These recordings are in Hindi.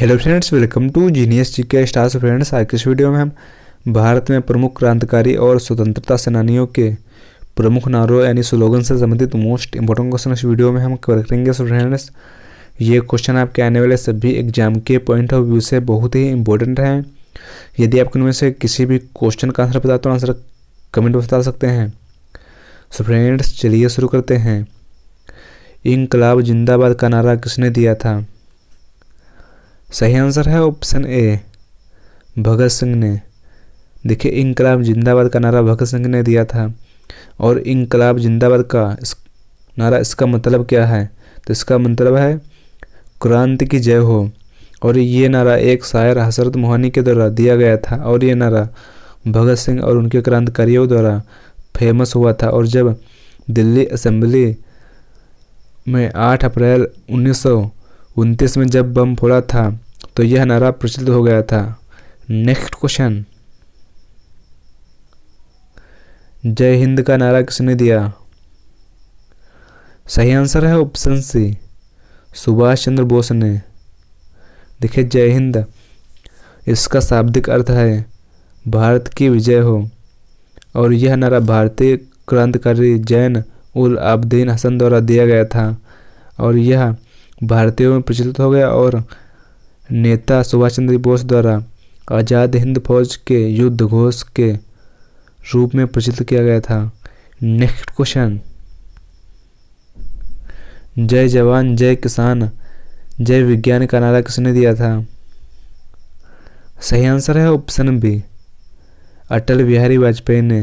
hello friends welcome to genius G K stars friends आज के इस वीडियो में हम भारत में प्रमुख क्रांतिकारी और स्वतंत्रता सेनानियों के प्रमुख नारों यानी स्लोगन से संबंधित मोस्ट इंपॉर्टेंट क्वेश्चन इस वीडियो में हम करेंगे फ्रेंड्स ये क्वेश्चन आपके आने वाले सभी एग्जाम के पॉइंट ऑफ व्यू से बहुत ही इंपॉर्टेंट हैं यदि आपको उनमें से किसी भी क्वेश्चन का आंसर पता तो आंसर कमेंट में बता सकते हैं सो फ्रेंड्स चलिए शुरू करते हैं इंकलाब जिंदाबाद का नारा किसने दिया था सही आंसर है ऑप्शन ए भगत सिंह ने देखिए इनकलाब जिंदाबाद का नारा भगत सिंह ने दिया था और इनकलाब जिंदाबाद का इस नारा इसका मतलब क्या है तो इसका मतलब है क्रांति की जय हो और ये नारा एक शायर हसरत मोहानी के द्वारा दिया गया था और ये नारा भगत सिंह और उनके क्रांतिकारियों द्वारा फेमस हुआ था और जब दिल्ली असेंबली में 8 अप्रैल उन्नीस में जब बम फोड़ा था तो यह नारा प्रचलित हो गया था नेक्स्ट क्वेश्चन जय हिंद का नारा किसने दिया सही आंसर है ऑप्शन सी सुभाष चंद्र बोस ने देखिए जय हिंद इसका शाब्दिक अर्थ है भारत की विजय हो और यह नारा भारतीय क्रांतिकारी जैन उल आब्दीन हसन द्वारा दिया गया था और यह भारतीयों में प्रचलित हो गया और नेता सुभाष चंद्र बोस द्वारा आज़ाद हिंद फौज के युद्ध घोष के रूप में प्रसिद्ध किया गया था नेक्स्ट क्वेश्चन जय जवान जय किसान जय विज्ञान का नारा किसने दिया था सही आंसर है ऑप्शन बी अटल बिहारी वाजपेयी ने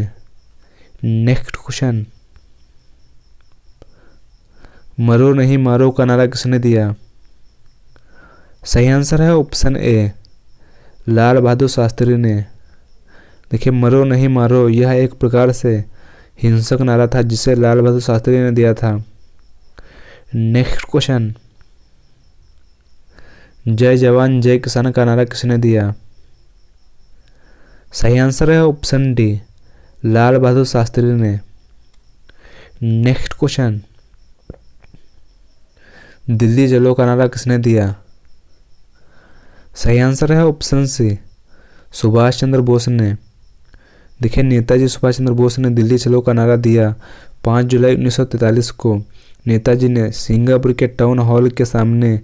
नेक्स्ट क्वेश्चन मरो नहीं मारो का नारा किसने दिया सही आंसर है ऑप्शन ए लाल बहादुर शास्त्री ने देखिए मरो नहीं मारो यह एक प्रकार से हिंसक नारा था जिसे लाल बहादुर शास्त्री ने दिया था नेक्स्ट क्वेश्चन जय जवान जय किसान का नारा किसने दिया सही आंसर है ऑप्शन डी लाल बहादुर शास्त्री ने नेक्स्ट क्वेश्चन दिल्ली जलो का नारा किसने दिया सही आंसर है ऑप्शन सी सुभाष चंद्र बोस ने देखिए नेताजी सुभाष चंद्र बोस ने दिल्ली चलो का नारा दिया पाँच जुलाई उन्नीस को नेताजी ने सिंगापुर के टाउन हॉल के सामने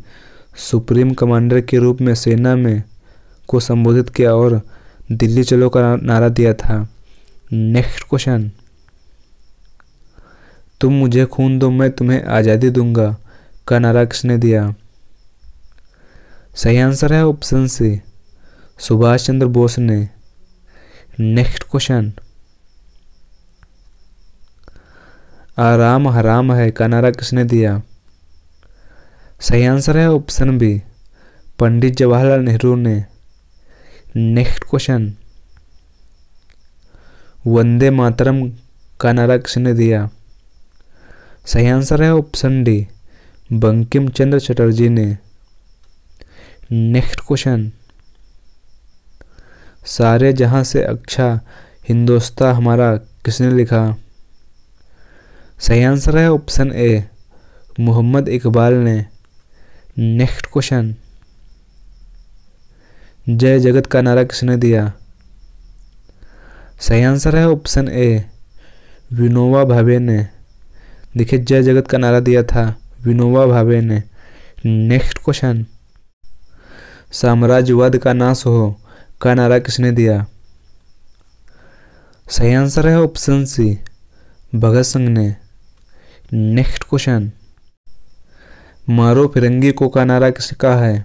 सुप्रीम कमांडर के रूप में सेना में को संबोधित किया और दिल्ली चलो का नारा दिया था नेक्स्ट क्वेश्चन तुम मुझे खून दो मैं तुम्हें आज़ादी दूंगा का नारा किसने दिया सही आंसर है ऑप्शन सी सुभाष चंद्र बोस ने नेक्स्ट क्वेश्चन आराम हराम है का नारा किसने दिया सही आंसर है ऑप्शन बी पंडित जवाहरलाल नेहरू ने नेक्स्ट क्वेश्चन वंदे मातरम का नारा किसने दिया सही आंसर है ऑप्शन डी बंकिम चंद्र चटर्जी ने नेक्स्ट क्वेश्चन सारे जहां से अच्छा हिंदोस्ता हमारा किसने लिखा सही आंसर है ऑप्शन ए मोहम्मद इकबाल ने नेक्स्ट क्वेश्चन जय जगत का नारा किसने दिया सही आंसर है ऑप्शन ए विनोवा भावे ने देखिए जय जगत का नारा दिया था विनोवा भावे ने नेक्स्ट क्वेश्चन साम्राज्यवाद का नाश हो का नारा किसने दिया सही आंसर है ऑप्शन सी भगत सिंह ने नेक्स्ट क्वेश्चन मारो फिरंगी को का नारा किसका है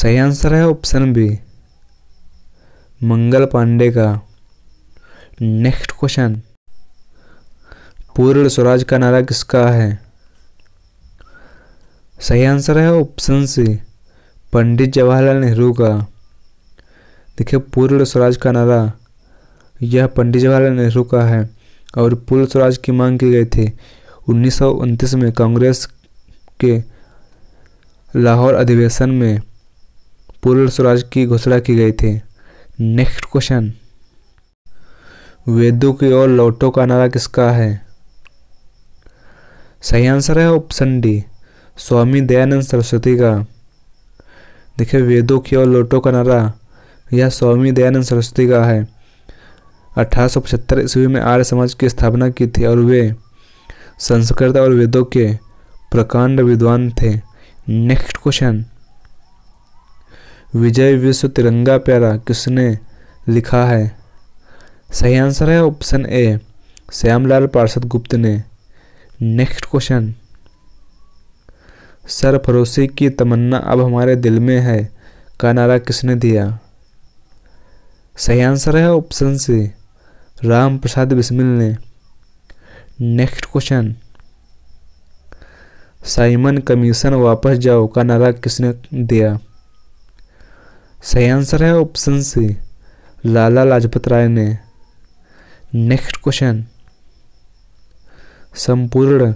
सही आंसर है ऑप्शन बी मंगल पांडे का नेक्स्ट क्वेश्चन पूर्ण स्वराज का नारा किसका है सही आंसर है ऑप्शन सी पंडित जवाहरलाल नेहरू का देखिए पूर्ण स्वराज का नारा यह पंडित जवाहरलाल नेहरू का है और पूर्ण स्वराज की मांग की गई थी उन्नीस में कांग्रेस के लाहौर अधिवेशन में पूर्ण स्वराज की घोषणा की गई थी नेक्स्ट क्वेश्चन वेदों की ओर लौटो का नारा किसका है सही आंसर है ऑप्शन डी स्वामी दयानंद सरस्वती का देखिए वेदों की ओर लोटो का नारा यह स्वामी दयानंद सरस्वती का है अठारह ईस्वी में आर्य समाज की स्थापना की थी और वे संस्कृत और वेदों के प्रकांड विद्वान थे नेक्स्ट क्वेश्चन विजय विश्व तिरंगा प्यारा किसने लिखा है सही आंसर है ऑप्शन ए श्यामलाल पार्षद गुप्त ने नेक्स्ट क्वेश्चन सरफरोशी की तमन्ना अब हमारे दिल में है का नारा किसने दिया सही आंसर है ऑप्शन सी राम प्रसाद बिस्मिल ने नेक्स्ट क्वेश्चन साइमन कमीशन वापस जाओ का नारा किसने दिया सही आंसर है ऑप्शन सी लाला लाजपत राय ने नेक्स्ट क्वेश्चन संपूर्ण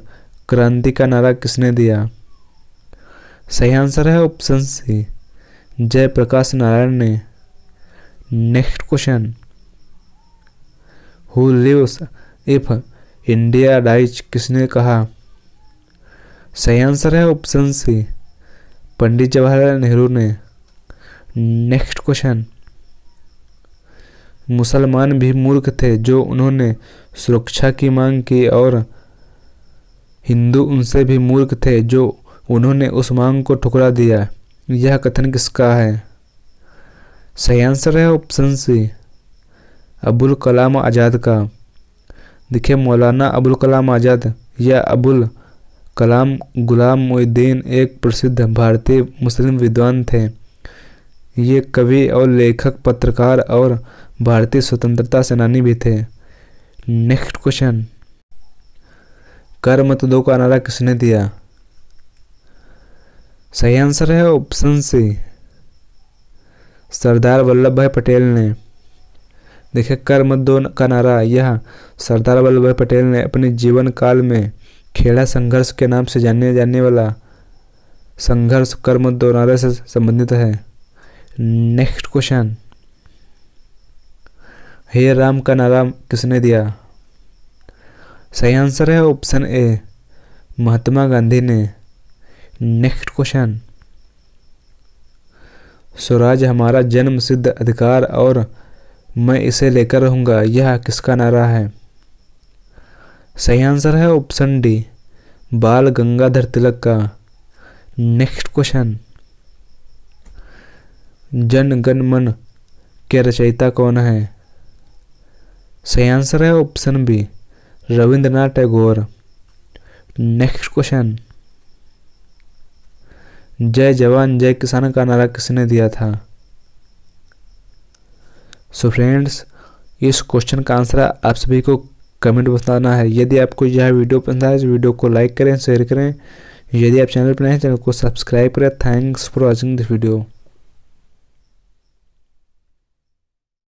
क्रांति का नारा किसने दिया सही आंसर है ऑप्शन सी जयप्रकाश नारायण ने next question who lives if India dies किसने कहा सही आंसर है ऑप्शन सी पंडित जवाहरलाल नेहरू ने नेक्स्ट क्वेश्चन मुसलमान भी मूर्ख थे जो उन्होंने सुरक्षा की मांग की और हिंदू उनसे भी मूर्ख थे जो उन्होंने उस मांग को ठुकरा दिया यह कथन किसका है सही आंसर है ऑप्शन सी अबुल कलाम आज़ाद का देखिए मौलाना अबुल कलाम आज़ाद या अबुल कलाम गुलाम मुद्दीन एक प्रसिद्ध भारतीय मुस्लिम विद्वान थे ये कवि और लेखक पत्रकार और भारतीय स्वतंत्रता सेनानी भी थे नेक्स्ट क्वेश्चन कर मत दो का नारा किसने दिया सही आंसर है ऑप्शन सी सरदार वल्लभ भाई पटेल ने देखिए कर दो का नारा यह सरदार वल्लभ भाई पटेल ने अपने जीवन काल में खेड़ा संघर्ष के नाम से जाने जाने वाला संघर्ष कर्म दो नारे से संबंधित है नेक्स्ट क्वेश्चन हे राम का नारा किसने दिया सही आंसर है ऑप्शन ए महात्मा गांधी ने नेक्स्ट क्वेश्चन स्वराज हमारा जन्म सिद्ध अधिकार और मैं इसे लेकर रहूँगा यह किसका नारा है सही आंसर है ऑप्शन डी बाल गंगाधर तिलक का नेक्स्ट क्वेश्चन जन गण मन के रचयिता कौन है सही आंसर है option B Rabindranath Tagore next question जय जवान जय किसान का नारा किसने दिया था सो so फ्रेंड्स इस क्वेश्चन का आंसर आप सभी को कमेंट बताना है यदि आपको यह वीडियो पसंद आए तो वीडियो को लाइक करें शेयर करें यदि आप चैनल पर नए हैं चैनल को सब्सक्राइब करें thanks for watching this video